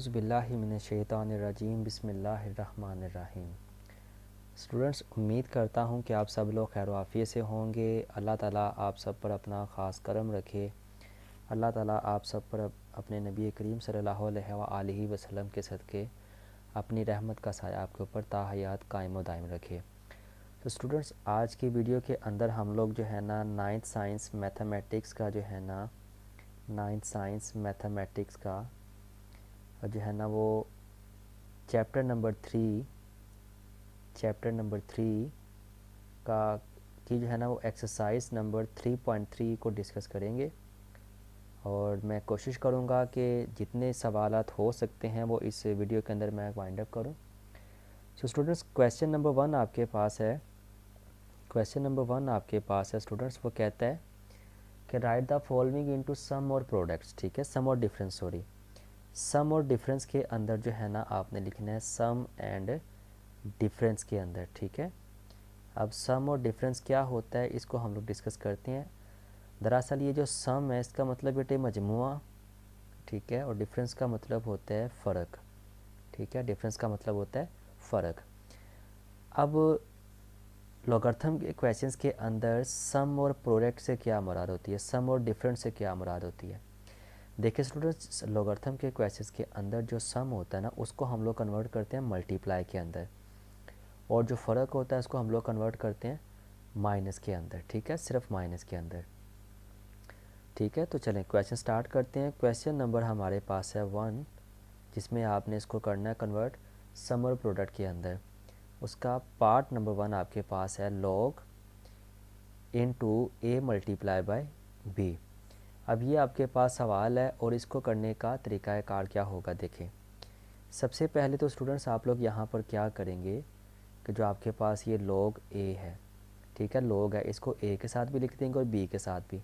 शैतानरजीम बसमीम स्टूडेंट्स उम्मीद करता हूँ कि आप सब लोग खैर वाफ़ी से होंगे अल्लाह ताला आप सब पर अपना ख़ास करम रखे अल्लाह ताला आप सब पर अपने नबी करीम सल्ला वसलम के सदक़े अपनी रहमत का साया आपके ऊपर ताहयात कायम दायम रखे तो स्टूडेंट्स आज की वीडियो के अंदर हम लोग जो है ना नाइन्थ साइंस मैथमेटिक्स का जो है ना नाइन्थ साइंस मैथमेटिक्स का जो है ना वो chapter number three chapter number three का की जो है ना वो exercise number three point three को डिस्कस करेंगे और मैं कोशिश करूँगा कि जितने सवाल हो सकते हैं वो इस वीडियो के अंदर मैं वाइंड अप करूँ so students question number one आपके पास है क्वेश्चन नंबर वन आपके पास है स्टूडेंट्स वो कहता है कि write the following into sum और प्रोडक्ट्स ठीक है सम और डिफरेंस सॉरी सम और डिफरेंस के अंदर जो है ना आपने लिखना है सम एंड डिफरेंस के अंदर ठीक है अब सम और डिफरेंस क्या होता है इसको हम लोग डिस्कस करते हैं दरअसल ये जो सम है इसका मतलब बेटे मजमु ठीक है और डिफरेंस का मतलब होता है फ़र्क ठीक है डिफरेंस का मतलब होता है फ़र्क अब लोगर्थम के क्वेश्चंस के अंदर सम और प्रोडक्ट से क्या मुराद होती है सम और डिफरेंस से क्या मुराद होती है देखिए स्टूडेंट्स लोगर्थम के क्वेश्चन के अंदर जो सम होता है ना उसको हम लोग कन्वर्ट करते हैं मल्टीप्लाई के अंदर और जो फ़र्क होता है उसको हम लोग कन्वर्ट करते हैं माइनस के अंदर ठीक है सिर्फ माइनस के अंदर ठीक है तो चलें क्वेश्चन स्टार्ट करते हैं क्वेश्चन नंबर हमारे पास है वन जिसमें आपने इसको करना है कन्वर्ट समर प्रोडक्ट के अंदर उसका पार्ट नंबर वन आपके पास है log into A multiply by B अब ये आपके पास सवाल है और इसको करने का कार क्या होगा देखें सबसे पहले तो स्टूडेंट्स आप लोग यहाँ पर क्या करेंगे कि जो आपके पास ये लॉग ए है ठीक है लॉग है इसको ए के साथ भी लिख देंगे और बी के साथ भी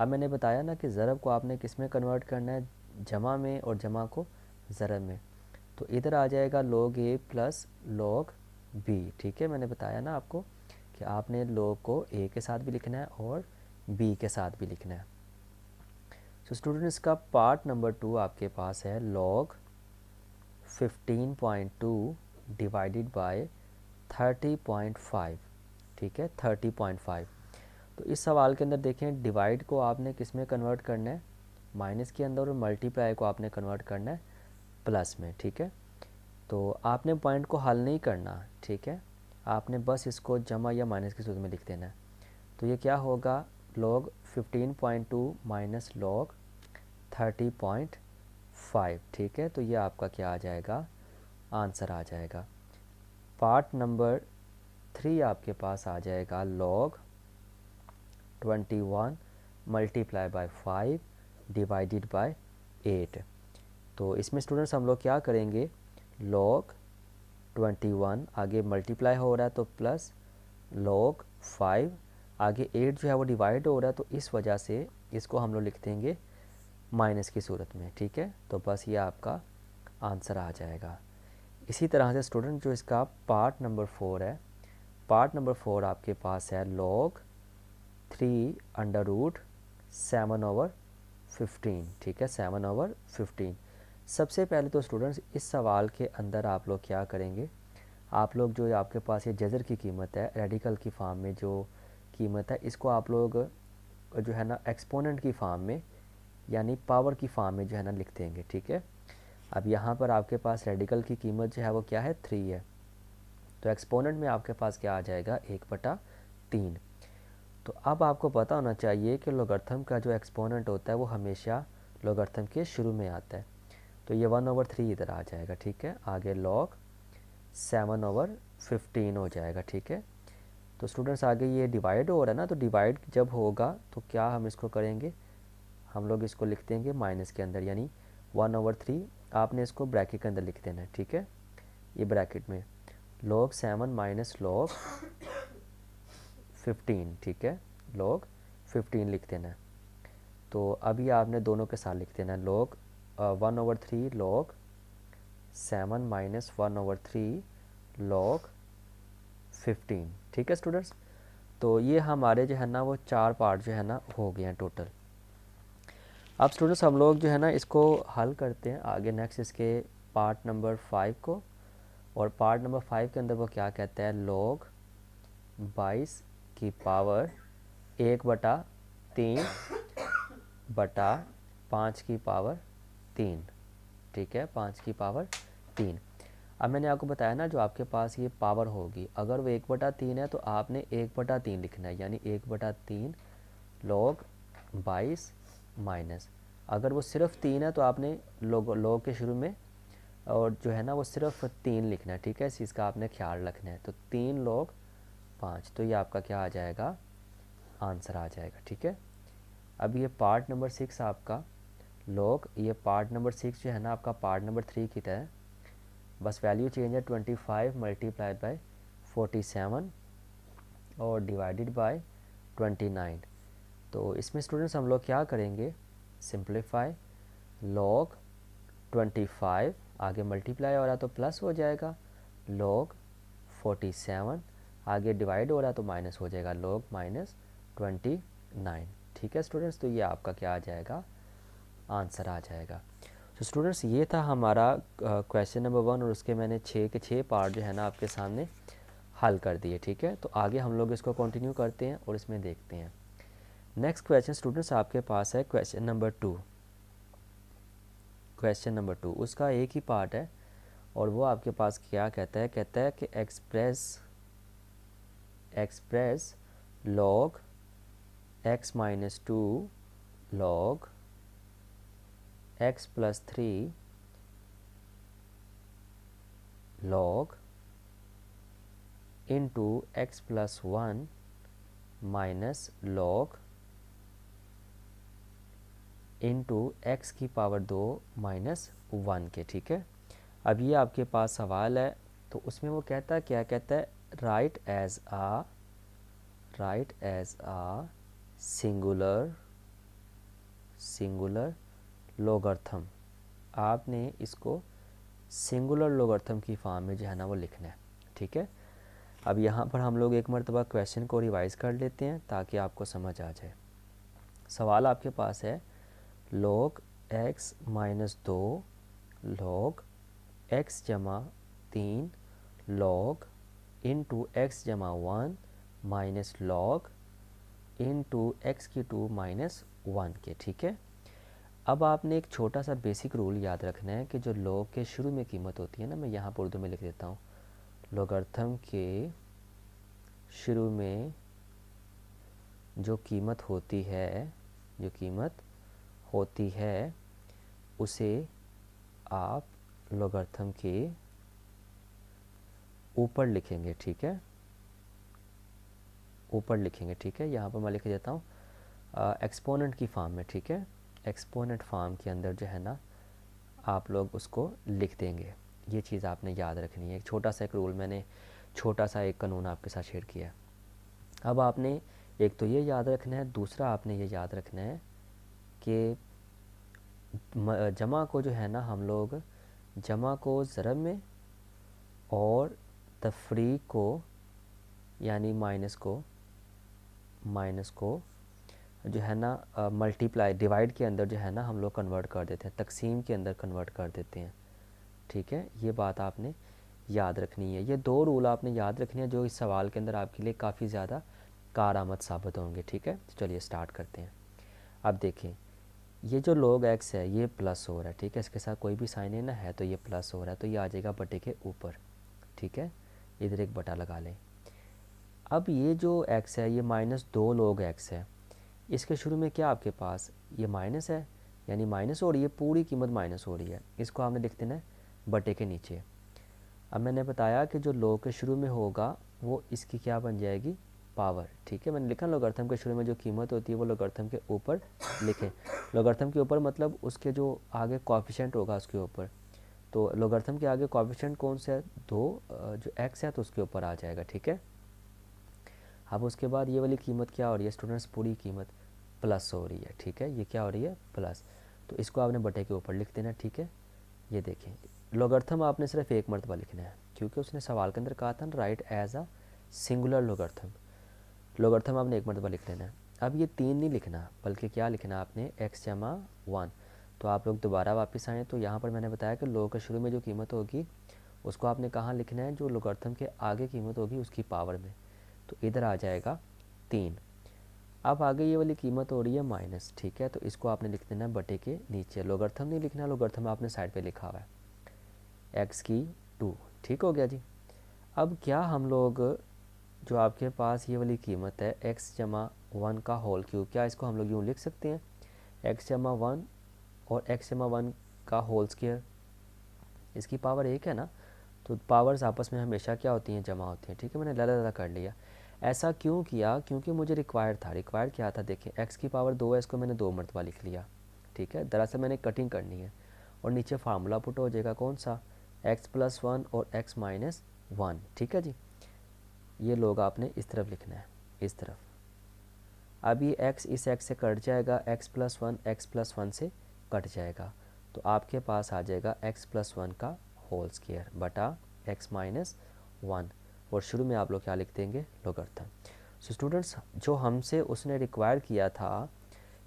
अब मैंने बताया ना कि ज़रब को आपने किस में कन्वर्ट करना है जमा में और जमा को ज़रब में तो इधर आ जाएगा log A plus log B ठीक है मैंने बताया ना आपको कि आपने लॉग को ए के साथ भी लिखना है और बी के साथ भी लिखना है स्टूडेंट इसका पार्ट नंबर टू आपके पास है लॉग 15.2 डिवाइडेड बाय 30.5 ठीक है 30.5 तो इस सवाल के अंदर देखें डिवाइड को आपने किस में कन्वर्ट करना है माइनस के अंदर और मल्टीप्लाई को आपने कन्वर्ट करना है प्लस में ठीक है तो आपने पॉइंट को हल नहीं करना ठीक है आपने बस इसको जमा या माइनस के सूत्र में लिख देना है तो ये क्या होगा log 15.2 minus log thirty point five ठीक है तो ये आपका क्या आ जाएगा आंसर आ जाएगा पार्ट नंबर थ्री आपके पास आ जाएगा log twenty one multiply by five divided by eight तो इसमें स्टूडेंट्स हम लोग क्या करेंगे लॉग ट्वेंटी वन आगे मल्टीप्लाई हो रहा है तो प्लस लॉग फाइव आगे एट जो है वो डिवाइड हो रहा है तो इस वजह से इसको हम लोग लिख देंगे माइनस की सूरत में ठीक है तो बस ये आपका आंसर आ जाएगा इसी तरह से स्टूडेंट जो इसका पार्ट नंबर फोर है पार्ट नंबर फोर आपके पास है log three under root seven over fifteen ठीक है सेवन ओवर फिफ्टीन सबसे पहले तो स्टूडेंट्स इस सवाल के अंदर आप लोग क्या करेंगे आप लोग जो आपके पास ये जजर की कीमत है रेडिकल की फार्म में जो कीमत है इसको आप लोग जो है ना एक्सपोनेंट की फार्म में यानी पावर की फार्म में जो है ना लिख देंगे ठीक है अब यहाँ पर आपके पास रेडिकल की कीमत जो है वो क्या है थ्री है तो एक्सपोनेंट में आपके पास क्या आ जाएगा एक बटा तीन तो अब आपको पता होना चाहिए कि लोगर्थम का जो एक्सपोनेंट होता है वो हमेशा लोगर्थम के शुरू में आता है तो ये वन ओवर थ्री इधर आ जाएगा ठीक है आगे लॉग सेवन ओवर फिफ्टीन हो जाएगा ठीक है तो स्टूडेंट्स आगे ये डिवाइड हो रहा है ना तो डिवाइड जब होगा तो क्या हम इसको करेंगे हम लोग इसको लिख देंगे माइनस के अंदर यानी वन ओवर थ्री आपने इसको ब्रैकेट के अंदर लिख देना है ठीक है ये ब्रैकेट में log seven minus log fifteen ठीक है लॉग फिफ्टीन लिख देना है तो अभी आपने दोनों के साथ लिख देना है log one over three log seven minus one over three log fifteen ठीक है स्टूडेंट्स तो ये हमारे जो है ना वो चार पार्ट जो है ना हो गए हैं टोटल अब स्टूडेंट्स हम लोग जो है ना इसको हल करते हैं आगे नेक्स्ट इसके पार्ट नंबर फाइव को और पार्ट नंबर फाइव के अंदर वो क्या कहता है लोग बाईस की पावर एक बटा तीन बटा पाँच की पावर तीन ठीक है पाँच की पावर तीन अब मैंने आपको बताया ना जो आपके पास ये पावर होगी अगर वो एक बटा तीन है तो आपने एक बटा तीन लिखना है यानी एक बटा तीन लोग बाईस माइनस अगर वो सिर्फ तीन है तो आपने लोग लोग के शुरू में और जो है ना वो सिर्फ तीन लिखना है ठीक है इस चीज़ का आपने ख्याल रखना है तो तीन लोग पाँच तो ये आपका क्या आ जाएगा आंसर आ जाएगा ठीक है अब ये पार्ट नंबर सिक्स आपका लोग ये पार्ट नंबर सिक्स जो है ना आपका पार्ट नंबर थ्री की तरह बस वैल्यू चेंज है twenty five multiply by forty seven और डिवाइडेड बाई ट्वेंटी नाइन तो इसमें स्टूडेंट्स हम लोग क्या करेंगे सिंप्लीफाई लॉग 25 आगे मल्टीप्लाई हो रहा तो प्लस हो जाएगा लॉग 47 आगे डिवाइड हो रहा तो माइनस हो जाएगा लॉग माइनस ट्वेंटी नाइन ठीक है स्टूडेंट्स तो ये आपका क्या आ जाएगा आंसर आ जाएगा तो स्टूडेंट्स ये था हमारा क्वेश्चन नंबर वन और उसके मैंने छः के छः पार्ट जो है ना आपके सामने हल कर दिए ठीक है तो आगे हम लोग इसको कंटिन्यू करते हैं और इसमें देखते हैं नेक्स्ट क्वेश्चन स्टूडेंट्स आपके पास है question number two question number two उसका एक ही पार्ट है और वो आपके पास क्या कहता है कहता है कि express express X minus two log X plus three log into X plus one minus log into X की पावर दो माइनस वन के ठीक है अब ये आपके पास सवाल है तो उसमें वो कहता है क्या कहता है write as a write as a singular singular logarithm आपने इसको सिंगुलर लोगर्थम की फॉर्म में जो है ना वो लिखना है ठीक है अब यहाँ पर हम लोग एक मरतबा क्वेश्चन को रिवाइज़ कर लेते हैं ताकि आपको समझ आ जाए सवाल आपके पास है log x माइनस दो log x जमा तीन log इंटू एक्स जमा one minus log into X की टू माइनस वन के ठीक है अब आपने एक छोटा सा बेसिक रूल याद रखना है कि जो लॉग के शुरू में कीमत होती है ना मैं यहाँ पर उर्दू में लिख देता हूँ लोगार्थम के शुरू में जो कीमत होती है जो कीमत होती है उसे आप लोगार्थम के ऊपर लिखेंगे ठीक है ऊपर लिखेंगे ठीक है यहाँ पर मैं लिख देता हूँ एक्सपोनेंट की फार्म में ठीक है एक्सपोनेंट फार्म के अंदर जो है ना आप लोग उसको लिख देंगे ये चीज़ आपने याद रखनी है एक छोटा सा एक रूल मैंने छोटा सा एक कानून आपके साथ शेयर किया अब आपने एक तो ये याद रखना है दूसरा आपने ये याद रखना है कि जमा को जो है ना हम लोग जमा को ज़रब में और तफरी को यानी माइनस को माइनस को जो है ना मल्टीप्लाई डिवाइड के अंदर जो है ना हम लोग कन्वर्ट कर देते हैं तकसीम के अंदर कन्वर्ट कर देते हैं ठीक है ये बात आपने याद रखनी है ये दो रूल आपने याद रखने हैं जो इस सवाल के अंदर आपके लिए काफ़ी ज़्यादा कार आमद साबित होंगे ठीक है तो चलिए स्टार्ट करते हैं अब देखें ये जो लॉग एक्स है ये प्लस हो रहा है ठीक है इसके साथ कोई भी साइन इन है तो ये प्लस हो रहा है तो ये आ जाएगा बटे के ऊपर ठीक है इधर एक बटा लगा लें अब ये जो एक्स है ये माइनस दो लॉग एक्स है इसके शुरू में क्या आपके पास ये माइनस है यानी माइनस हो रही है पूरी कीमत माइनस हो रही है इसको आपने लिख देना बटे के नीचे अब मैंने बताया कि जो लॉग के शुरू में होगा वो इसकी क्या बन जाएगी पावर ठीक है मैंने लिखा लोगार्थम के शुरू में जो कीमत होती है वो लोगार्थम के ऊपर लिखें लोगार्थम के ऊपर मतलब उसके जो आगे कॉफिशेंट होगा उसके ऊपर तो लोगार्थम के आगे कॉफिशेंट कौन सा है दो जो एक्स है तो उसके ऊपर आ जाएगा ठीक है अब उसके बाद ये वाली कीमत क्या हो रही है स्टूडेंट्स पूरी कीमत प्लस हो रही है ठीक है ये क्या हो रही है प्लस तो इसको आपने बटे के ऊपर लिख देना ठीक है ये देखें लोगार्थम आपने सिर्फ एक मरतबा लिखना है क्योंकि उसने सवाल के अंदर कहा था ना write as a singular logarithm logarithm आपने एक मरतबा लिख लेना है अब ये तीन नहीं लिखना बल्कि क्या लिखना आपने एक्स जमा वन तो आप लोग दोबारा वापस आएँ तो यहाँ पर मैंने बताया कि लोग का शुरू में जो कीमत होगी उसको आपने कहाँ लिखना है जो लोगर्थम के आगे कीमत होगी उसकी पावर में तो इधर आ जाएगा तीन अब आगे ये वाली कीमत हो रही है माइनस ठीक है तो इसको आपने लिख देना बटे के नीचे लोगर्थम नहीं लिखना लोगर्थम आपने साइड पर लिखा हुआ है एक्स की टू ठीक हो गया जी अब क्या हम लोग जो आपके पास ये वाली कीमत है एक्स जमा वन का होल क्यूब क्या इसको हम लोग यूँ लिख सकते हैं एक्स जमा वन और एक्स जमा वन का होल स्केयर इसकी पावर एक है ना तो पावर्स आपस में हमेशा क्या होती हैं जमा होती हैं ठीक है मैंने लदा लदा कर लिया ऐसा क्यों किया क्योंकि मुझे रिक्वायर्ड था रिक्वायर्ड क्या था देखें एक्स की पावर दो है इसको मैंने दो मरतबा लिख लिया ठीक है दरअसल मैंने कटिंग करनी है और नीचे फार्मूला पुट हो जाएगा कौन सा एक्स प्लस वन और एक्स माइनस वन ठीक है जी ये लोग आपने इस तरफ लिखना है इस तरफ अब ये एक्स इस एक्स से कट जाएगा X plus one X plus one से कट जाएगा तो आपके पास आ जाएगा एक्स प्लस वन का होल स्केयर बटा एक्स माइनस वन और शुरू में आप लोग क्या लिख देंगे लोगार्थम सो स्टूडेंट्स जो हमसे उसने रिक्वायर किया था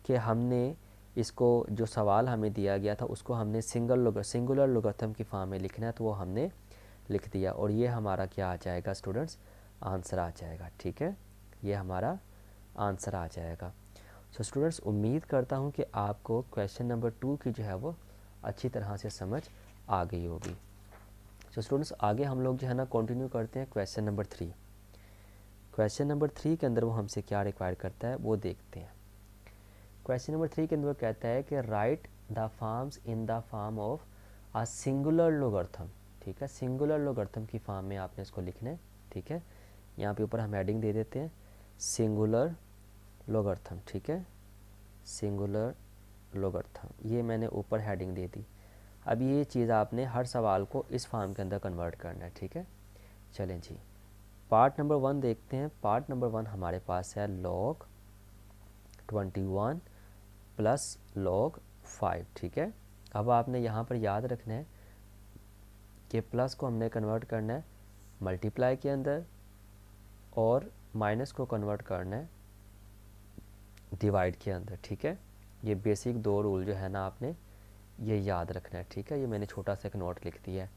कि हमने इसको जो सवाल हमें दिया गया था उसको हमने सिंगल लोग सिंगुलर लोगार्थम की फॉर्म में लिखना है तो वो हमने लिख दिया और ये हमारा क्या आ जाएगा स्टूडेंट्स आंसर आ जाएगा ठीक है ये हमारा आंसर आ जाएगा सो स्टूडेंट्स उम्मीद करता हूँ कि आपको क्वेश्चन नंबर टू की जो है वो अच्छी तरह से समझ आ गई होगी सो स्टूडेंट्स आगे हम लोग जो है ना कंटिन्यू करते हैं question number three question number three के अंदर वो हमसे क्या रिक्वायर करता है वो देखते हैं क्वेश्चन नंबर थ्री के अंदर कहता है कि write the forms in the form of a singular logarithm ठीक है सिंगुलर लोगर्थम की फार्म में आपने इसको लिखना है ठीक है यहाँ पे ऊपर हम हेडिंग दे देते हैं सिंगुलर लोगर्थम ठीक है सिंगुलर लोगर्थम ये मैंने ऊपर हेडिंग दे दी अब ये चीज़ आपने हर सवाल को इस फॉर्म के अंदर कन्वर्ट करना है ठीक है चलें जी पार्ट नंबर वन देखते हैं पार्ट नंबर वन हमारे पास है log twenty one plus log five ठीक है अब आपने यहाँ पर याद रखना है कि प्लस को हमने कन्वर्ट करना है मल्टीप्लाई के अंदर और माइनस को कन्वर्ट करना है डिवाइड के अंदर ठीक है ये बेसिक दो रूल जो है ना आपने ये याद रखना है ठीक है ये मैंने छोटा सा एक नोट लिख दिया है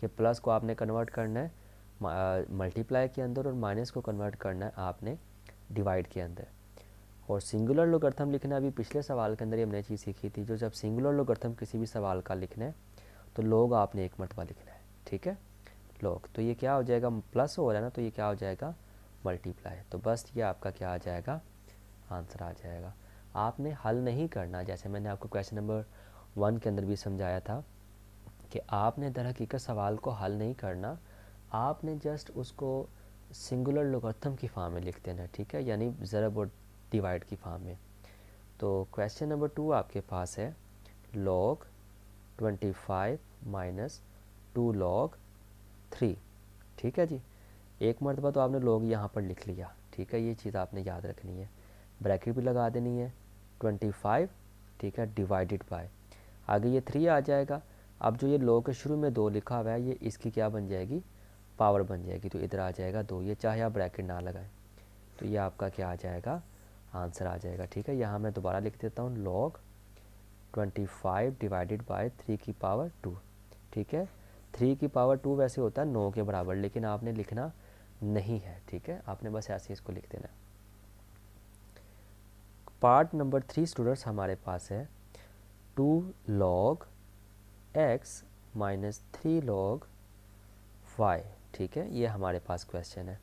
कि प्लस को आपने कन्वर्ट करना है मल्टीप्लाई के अंदर और माइनस को कन्वर्ट करना है आपने डिवाइड के अंदर और सिंगुलर लोगार्थम लिखना अभी पिछले सवाल के अंदर ये हमने चीज़ सीखी थी जो जब सिंगुलर लोगार्थम किसी भी सवाल का लिखना है तो लोग आपने एक मरतबा लिखना है ठीक है लोग तो ये क्या हो जाएगा प्लस हो रहा है ना तो ये क्या हो जाएगा मल्टीप्लाई तो बस ये आपका क्या आ जाएगा आंसर आ जाएगा आपने हल नहीं करना जैसे मैंने आपको क्वेश्चन नंबर वन के अंदर भी समझाया था कि आपने दर हकीकत सवाल को हल नहीं करना आपने जस्ट उसको सिंगुलर लोकथम की फार्म में लिख देना ठीक है यानी ज़रब और डिवाइड की फार्म में तो क्वेश्चन नंबर टू आपके पास है log twenty five minus two log three ठीक है जी एक मरतबा तो आपने लोग यहाँ पर लिख लिया ठीक है ये चीज़ आपने याद रखनी है ब्रैकेट भी लगा देनी है ट्वेंटी फाइव ठीक है डिवाइडेड बाय आगे ये थ्री आ जाएगा अब जो ये लोग के शुरू में दो लिखा हुआ है ये इसकी क्या बन जाएगी पावर बन जाएगी तो इधर आ जाएगा दो ये चाहे आप ब्रैकेट ना लगाएं तो ये आपका क्या आ जाएगा आंसर आ जाएगा ठीक है यहाँ मैं दोबारा लिख देता हूँ log twenty five divided by three की पावर टू ठीक है थ्री की पावर टू वैसे होता है नौ के बराबर लेकिन आपने लिखना नहीं है ठीक है आपने बस ऐसे इसको लिख देना पार्ट नंबर थ्री स्टूडेंट्स हमारे पास है two log X minus three log Y ठीक है ये हमारे पास क्वेश्चन है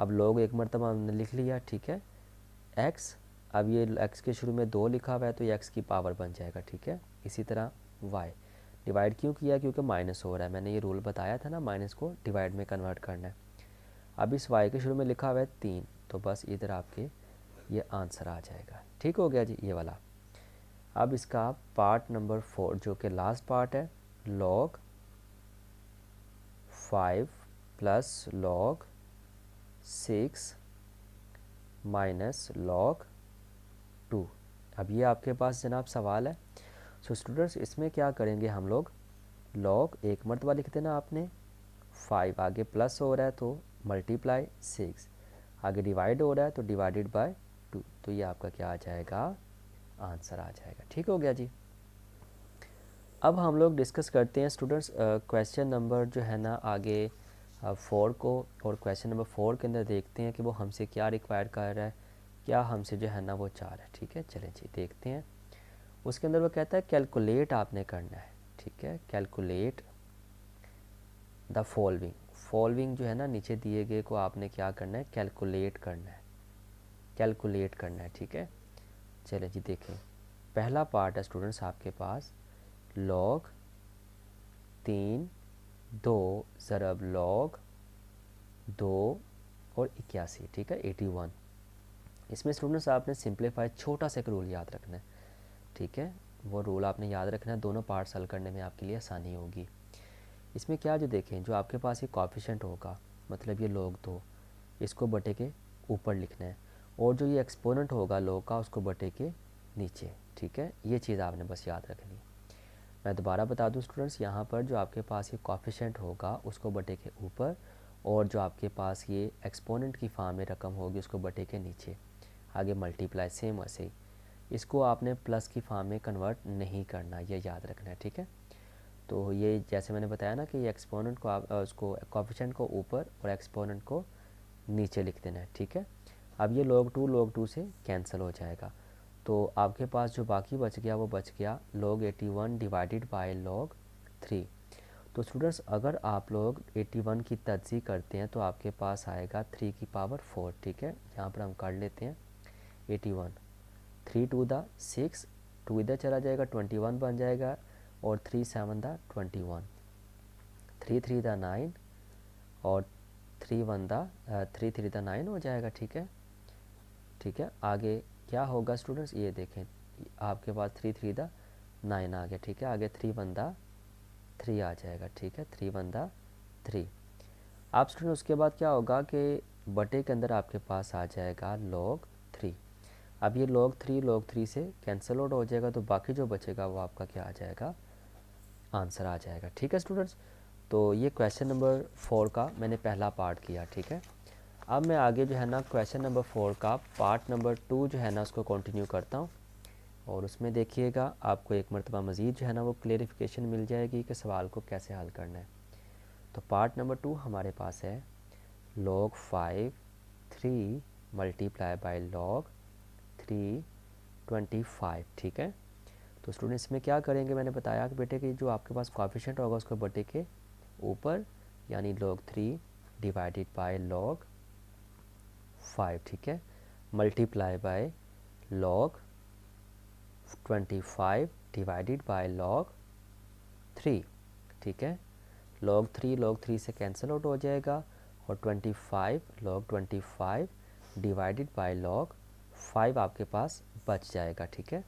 अब लॉग एक मरतबा हमने लिख लिया ठीक है एक्स अब ये एक्स के शुरू में दो लिखा हुआ है तो ये एक्स की पावर बन जाएगा ठीक है इसी तरह वाई डिवाइड क्यों किया क्योंकि माइनस हो रहा है मैंने ये रूल बताया था ना माइनस को डिवाइड में कन्वर्ट करना है अब इस वाई के शुरू में लिखा हुआ है तीन तो बस इधर आपके ये आंसर आ जाएगा ठीक हो गया जी ये वाला अब इसका पार्ट नंबर फोर जो कि लास्ट पार्ट है log five plus log six minus log two अब ये आपके पास जनाब सवाल है सो so, स्टूडेंट्स इसमें क्या करेंगे हम लोग लॉग एक मरतबा लिख देना आपने फाइव आगे प्लस हो रहा है तो मल्टीप्लाई सिक्स आगे डिवाइड हो रहा है तो डिवाइडेड बाय टू तो ये आपका क्या आ जाएगा आंसर आ जाएगा ठीक हो गया जी अब हम लोग डिस्कस करते हैं स्टूडेंट्स क्वेश्चन नंबर जो है ना आगे फोर को और क्वेश्चन नंबर फोर के अंदर देखते हैं कि वो हमसे क्या रिक्वायर कर रहा है क्या हमसे जो है ना वो चाह रहा है ठीक है चलें जी देखते हैं उसके अंदर वो कहता है कैलकुलेट आपने करना है ठीक है कैलकुलेट द फॉलोइंग फॉलोइंग जो है ना नीचे दिए गए को आपने क्या करना है कैलकुलेट करना है कैलकुलेट करना है ठीक है चले जी देखें पहला पार्ट है स्टूडेंट्स आपके पास लॉग तीन दो ज़रब लॉग दो और इक्यासी ठीक है एटी वन इसमें स्टूडेंट्स आपने सिंप्लीफाई छोटा सा एक रूल याद रखना है ठीक है वो रूल आपने याद रखना है दोनों पार्ट्स हल करने में आपके लिए आसानी होगी इसमें क्या जो देखें जो आपके पास ये कॉफिशेंट होगा मतलब ये लोग दो इसको बटे के ऊपर लिखना है और जो ये एक्सपोनेंट होगा लोग का उसको बटे के नीचे ठीक है ये चीज़ आपने बस याद रखनी मैं दोबारा बता दूँ स्टूडेंट्स यहाँ पर जो आपके पास ये कॉफिशेंट होगा उसको बटे के ऊपर और जो आपके पास ये एक्सपोनेंट की फार्म में रकम होगी उसको बटे के नीचे आगे मल्टीप्लाई सेम ऐसे ही इसको आपने प्लस की फार्म में कन्वर्ट नहीं करना ये याद रखना है ठीक है तो ये जैसे मैंने बताया ना कि एक्सपोनेंट को आप उसको कॉफिशेंट को ऊपर और एक्सपोनेंट को नीचे लिख देना है ठीक है अब ये लॉग टू लॉग टू से कैंसिल हो जाएगा तो आपके पास जो बाकी बच गया वो बच गया log eighty one divided by log three तो स्टूडेंट्स अगर आप लोग एटी वन की तजी करते हैं तो आपके पास आएगा थ्री की पावर फोर ठीक है यहाँ पर हम कर लेते हैं eighty one three two the six two इधर चला जाएगा ट्वेंटी वन बन जाएगा और three seven the twenty one three three the nine और three one the three three the nine हो जाएगा ठीक है ठीक है आगे क्या होगा स्टूडेंट्स ये देखें आपके पास थ्री थ्री द नाइन आ गया ठीक है आगे थ्री वन द थ्री आ जाएगा ठीक है थ्री वन द थ्री आप स्टूडेंट उसके बाद क्या होगा कि बटे के अंदर आपके पास आ जाएगा लॉग थ्री अब ये लॉग थ्री लॉग थ्री से कैंसल आउट हो जाएगा तो बाकी जो बचेगा वो आपका क्या आ जाएगा आंसर आ जाएगा ठीक है स्टूडेंट्स तो ये क्वेश्चन नंबर फोर का मैंने पहला पार्ट किया ठीक है अब मैं आगे जो है ना क्वेश्चन नंबर फोर का पार्ट नंबर टू जो है ना उसको कंटिन्यू करता हूँ और उसमें देखिएगा आपको एक मरतबा मज़ीद जो है ना वो क्लेरिफिकेशन मिल जाएगी कि सवाल को कैसे हल करना है तो पार्ट नंबर टू हमारे पास है log five three multiply by log three twenty five ठीक है तो स्टूडेंट्स में क्या करेंगे मैंने बताया कि बेटे कि जो आपके पास कॉफिशेंट होगा उसको बटे के ऊपर यानी log three divided by log five ठीक है multiply by log twenty five divided by log three ठीक है लॉग थ्री लॉग थ्री से कैंसिल आउट हो जाएगा और twenty five log twenty five divided by log five आपके पास बच जाएगा ठीक है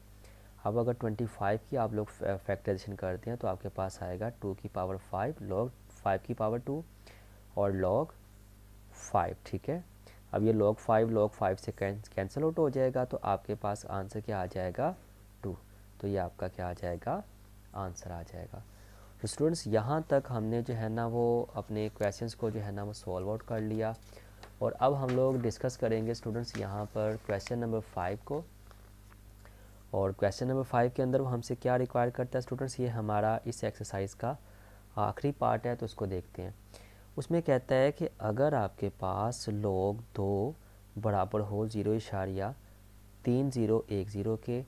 अब अगर 25 की आप लोग फैक्टराइजेशन करते हैं तो आपके पास आएगा 2 की पावर 5 लॉग 5 की पावर 2 और लॉग 5 ठीक है अब ये लॉग 5 लॉग 5 से कैंसिल आउट हो जाएगा तो आपके पास आंसर क्या आ जाएगा 2 तो ये आपका क्या आ जाएगा आंसर आ जाएगा तो स्टूडेंट्स यहाँ तक हमने जो है ना वो अपने क्वेश्चन को जो है ना वो सॉल्व आउट कर लिया और अब हम लोग डिस्कस करेंगे स्टूडेंट्स यहाँ पर क्वेश्चन नंबर फाइव को और क्वेश्चन नंबर फाइव के अंदर वो हमसे क्या रिक्वायर करता है स्टूडेंट्स ये हमारा इस एक्सरसाइज का आखिरी पार्ट है तो उसको देखते हैं उसमें कहता है कि अगर आपके पास लोग दो बराबर हो ज़ीरो इशारिया तीन ज़ीरो एक ज़ीरो के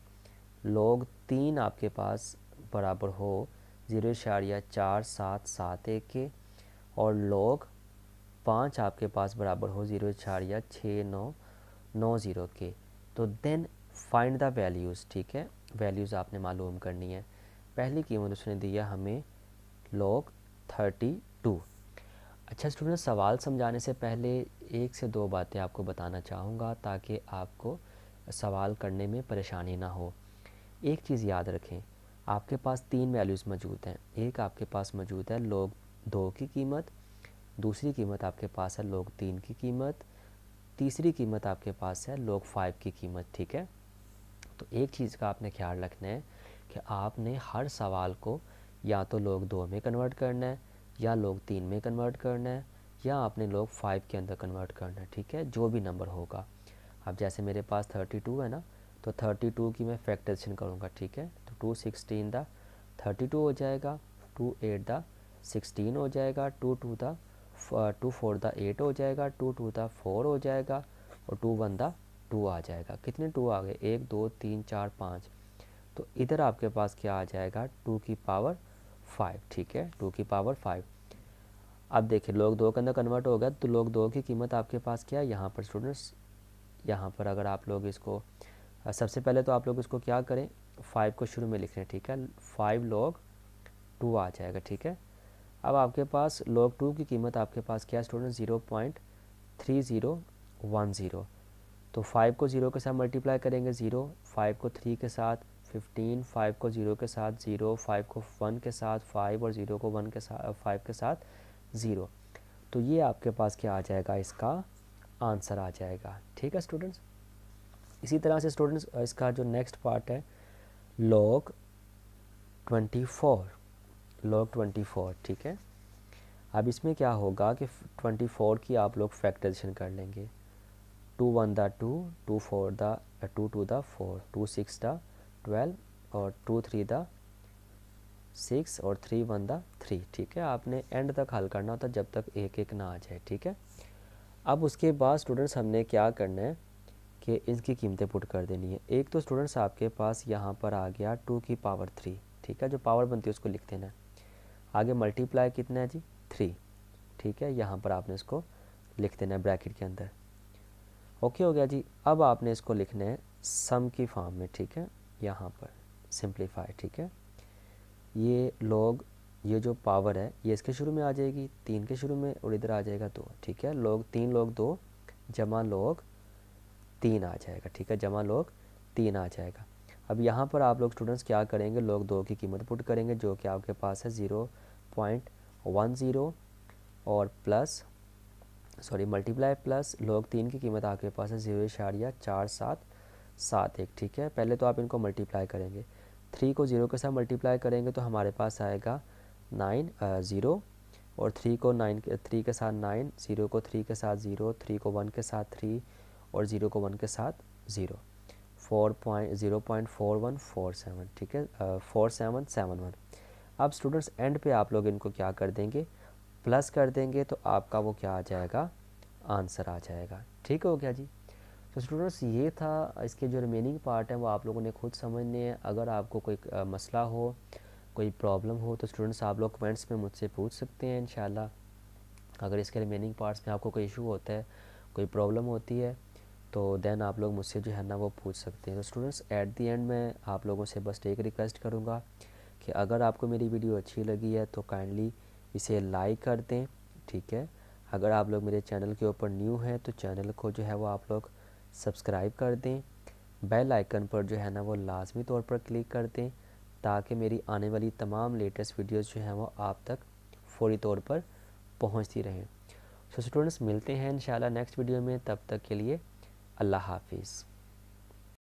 लोग तीन आपके पास बराबर हो ज़ीरो इशारिया चार सात सात एक के और लोग पाँच आपके पास बराबर हो ज़ीरो इशारिया छः नौ नौ ज़ीरो के तो देन फाइंड द वैल्यूज़ ठीक है वैल्यूज़ आपने मालूम करनी है पहली कीमत मतलब उसने दिया हमें लॉग थर्टी टू अच्छा स्टूडेंट सवाल समझाने से पहले एक से दो बातें आपको बताना चाहूँगा ताकि आपको सवाल करने में परेशानी ना हो एक चीज़ याद रखें आपके पास तीन वैल्यूज़ मौजूद हैं एक आपके पास मौजूद है लोग दो की कीमत दूसरी कीमत आपके पास है लोग तीन की कीमत तीसरी कीमत आपके पास है लोग फाइव की कीमत ठीक है तो एक चीज़ का आपने ख्याल रखना है कि आपने हर सवाल को या तो लोग दो में कन्वर्ट करना है या लोग तीन में कन्वर्ट करना है या आपने लोग फाइव के अंदर कन्वर्ट करना है ठीक है जो भी नंबर होगा अब जैसे मेरे पास थर्टी टू है ना तो थर्टी टू की मैं फैक्ट्रेशन करूँगा ठीक है तो two sixteen the thirty two हो जाएगा टू एट द सिक्सटीन हो जाएगा two two the two four the eight हो जाएगा टू टू द फोर हो जाएगा और टू वन द टू आ जाएगा कितने टू आ गए एक दो तीन चार पाँच तो इधर आपके पास क्या आ जाएगा टू की पावर फाइव ठीक है टू की पावर फाइव अब देखिए लोग दो के अंदर कन्वर्ट हो गया तो लोग दो की कीमत आपके पास क्या है यहाँ पर स्टूडेंट्स यहाँ पर अगर आप लोग इसको सबसे पहले तो आप लोग इसको क्या करें फाइव को शुरू में लिख रहे ठीक है फाइव लोग टू आ जाएगा ठीक है अब आपके पास लोग टू की कीमत आपके पास क्या student zero point three zero one zero तो फाइव को ज़ीरो के साथ मल्टीप्लाई करेंगे ज़ीरो फाइव को थ्री के साथ फिफ्टीन फाइव को ज़ीरो के साथ ज़ीरो फाइव को वन के साथ फाइव और ज़ीरो को वन के साथ फाइव uh, के साथ ज़ीरो तो ये आपके पास क्या आ जाएगा इसका आंसर आ जाएगा ठीक है स्टूडेंट्स इसी तरह से स्टूडेंट्स uh, इसका जो नेक्स्ट पार्ट है log twenty four log twenty four ठीक है अब इसमें क्या होगा कि ट्वेंटी फोर की आप लोग फैक्टराइजेशन कर लेंगे two one the two two four the two two the four two six the twelve और टू थ्री द सिक्स और थ्री वन द थ्री ठीक है आपने एंड तक हल करना होता जब तक एक एक ना आ जाए ठीक है अब उसके बाद स्टूडेंट्स हमने क्या करना है कि इसकी कीमतें पुट कर देनी है एक तो स्टूडेंट्स आपके पास यहाँ पर आ गया टू की पावर थ्री ठीक है जो पावर बनती है उसको लिख देना है आगे मल्टीप्लाई कितना है जी थ्री ठीक है यहाँ पर आपने इसको लिख देना है ब्रैकेट के अंदर ओके हो गया जी अब आपने इसको लिखना है सम की फॉर्म में ठीक है यहाँ पर सिंप्लीफाई ठीक है ये लोग ये जो पावर है ये इसके शुरू में आ जाएगी तीन के शुरू में और इधर आ जाएगा दो ठीक है लोग तीन लोग दो जमा लोग तीन आ जाएगा ठीक है जमा लोग तीन आ जाएगा अब यहाँ पर आप लोग स्टूडेंट्स क्या करेंगे लोग दो की कीमत पुट करेंगे जो कि आपके पास है ज़ीरो पॉइंट वन ज़ीरो और plus sorry multiply plus log तीन की कीमत आपके पास है जीरो इशारिया चार सात सात एक ठीक है पहले तो आप इनको मल्टीप्लाई करेंगे थ्री को ज़ीरो के साथ मल्टीप्लाई करेंगे तो हमारे पास आएगा नाइन ज़ीरो और थ्री को नाइन के थ्री के साथ नाइन ज़ीरो को थ्री के साथ ज़ीरो थ्री को वन के साथ थ्री और ज़ीरो को वन के साथ zero four point zero point four one four seven ठीक है फोर सेवन सेवन वन अब स्टूडेंट्स एंड पे आप लोग इनको क्या कर देंगे प्लस कर देंगे तो आपका वो क्या आ जाएगा आंसर आ जाएगा ठीक हो गया जी तो स्टूडेंट्स ये था इसके जो रिमेनिंग पार्ट है वो आप लोगों ने खुद समझने हैं अगर आपको कोई मसला हो कोई प्रॉब्लम हो तो स्टूडेंट्स आप लोग कमेंट्स में मुझसे पूछ सकते हैं इन अगर इसके रिमेनिंग पार्ट्स में आपको कोई इशू होता है कोई प्रॉब्लम होती है तो देन आप लोग मुझसे जो है ना वो पूछ सकते हैं तो स्टूडेंट्स एट दी एंड मैं आप लोगों से बस एक रिक्वेस्ट करूँगा कि अगर आपको मेरी वीडियो अच्छी लगी है तो काइंडली इसे लाइक कर दें ठीक है अगर आप लोग मेरे चैनल के ऊपर न्यू हैं तो चैनल को जो है वो आप लोग सब्सक्राइब कर दें बेल आइकन पर जो है ना वो लाजमी तौर पर क्लिक कर दें ताकि मेरी आने वाली तमाम लेटेस्ट वीडियोस जो हैं वो आप तक फौरी तौर पर पहुंचती रहें सो so, स्टूडेंट्स मिलते हैं इन नेक्स्ट वीडियो में तब तक के लिए अल्लाह हाफिज़